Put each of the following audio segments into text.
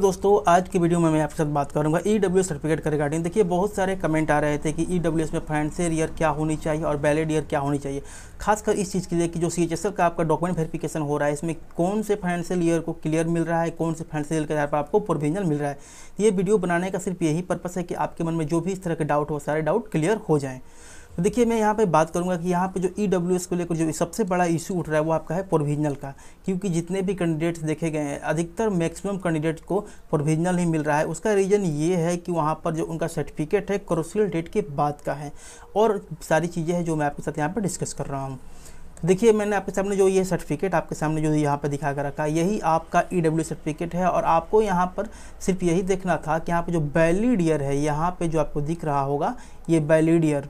दोस्तों आज की वीडियो में मैं आपके साथ बात करूंगा ई डब्ल्यू सर्टिफिकेट के रिगार्डिंग देखिए बहुत सारे कमेंट आ रहे थे कि ई डब्ल्यू एस में फाइनेंशियल ईयर क्या होनी चाहिए और वैलिड ईयर क्या होनी चाहिए खासकर इस चीज़ के लिए कि जो सी एच एस एल का आपका डॉक्यूमेंट वेरिफिकेशन हो रहा है इसमें कौन से फाइनेंशियल ईयर को क्लियर मिल रहा है कौन से फाइनेंशियल ईयर के आधार पर आपको प्रोविजनल मिल रहा है ये वीडियो बनाने का सिर्फ यही पर्पज़ है कि आपके मन में जो भी इस तरह के डाउट हो सारे डाउट क्लियर हो जाएँ तो देखिए मैं यहाँ पे बात करूँगा कि यहाँ पे जो ई e को लेकर जो सबसे बड़ा इशू उठ रहा है वो आपका है प्रोविजनल का क्योंकि जितने भी कैंडिडेट्स देखे गए हैं अधिकतर मैक्सिमम कैंडिडेट को प्रोविजनल ही मिल रहा है उसका रीज़न ये है कि वहाँ पर जो उनका सर्टिफिकेट है क्रोशियल डेट के बाद का है और सारी चीज़ें हैं जो मैं आपके साथ यहाँ पर डिस्कस कर रहा हूँ देखिए मैंने आपके सामने जो ये सर्टिफिकेट आपके सामने जो यहाँ पर दिखा कर रखा है यही आपका ई डब्ल्यू सर्टिफिकेट है और आपको यहाँ पर सिर्फ यही देखना था कि यहाँ पर जो वैलिड ईयर है यहाँ पर जो आपको दिख रहा होगा ये वैलिड ईयर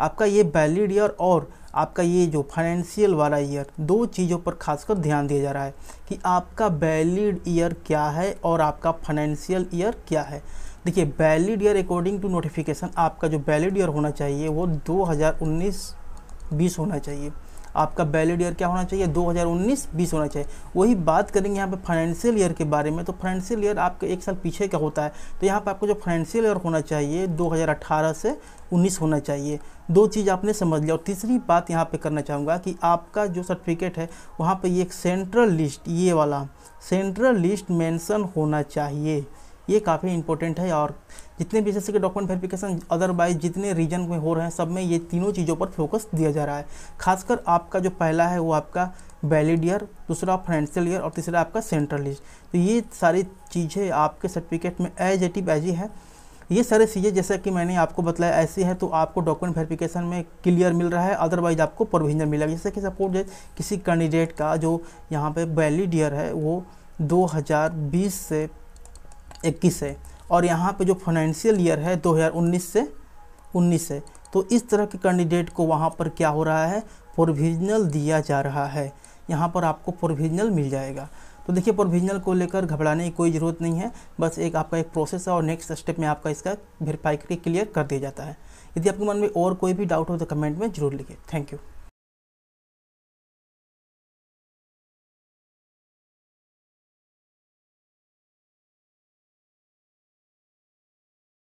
आपका ये वैलिड ईयर और आपका ये जो फाइनेंशियल वाला ईयर दो चीज़ों पर खासकर ध्यान दिया जा रहा है कि आपका वैलिड ईयर क्या है और आपका फाइनेंशियल ईयर क्या है देखिए valid year according to notification आपका जो वैलिड ईयर होना चाहिए वो 2019-20 होना चाहिए आपका वैलिड ईयर क्या होना चाहिए 2019-20 होना चाहिए वही बात करेंगे यहाँ पे फाइनेंशियल ईयर के बारे में तो फाइनेंशियल ईयर आपका एक साल पीछे का होता है तो यहाँ पर आपको जो फाइनेंशियल ईयर होना चाहिए 2018 से 19 होना चाहिए दो चीज़ आपने समझ लिया और तीसरी बात यहाँ पर करना चाहूँगा कि आपका जो सर्टिफिकेट है वहाँ पर ये एक सेंट्रल लिस्ट ये वाला सेंट्रल लिस्ट मेंशन होना चाहिए ये काफ़ी इंपॉर्टेंट है और जितने भी जैसे कि डॉक्यूमेंट वेरिफिकेशन अदरवाइज जितने रीजन में हो रहे हैं सब में ये तीनों चीज़ों पर फोकस दिया जा रहा है खासकर आपका जो पहला है वो आपका वैलिड ईयर दूसरा फाइनेंशियल ईयर और तीसरा आपका सेंट्रल लिस्ट तो ये सारी चीज़ें आपके सर्टिफिकेट में एज ए टी ही है ये सारी चीज़ें जैसा कि मैंने आपको बताया ऐसी है तो आपको डॉक्यूमेंट वेरिफिकेशन में क्लियर मिल रहा है अदरवाइज आपको प्रोविजन मिलेगा जैसे कि सपोज किसी कैंडिडेट का जो यहाँ पे वैलिड ईयर है वो 2020 से इक्कीस है और यहाँ पे जो फाइनेंशियल ईयर है 2019 से 19 है तो इस तरह के कैंडिडेट को वहाँ पर क्या हो रहा है प्रोविजनल दिया जा रहा है यहाँ पर आपको प्रोविजनल मिल जाएगा तो देखिए प्रोविजनल को लेकर घबराने की कोई ज़रूरत नहीं है बस एक आपका एक प्रोसेस है और नेक्स्ट स्टेप में आपका इसका वेरीफाई करके क्लियर कर दिया जाता है यदि आपके मन में और कोई भी डाउट हो तो कमेंट में जरूर लिखिए थैंक यू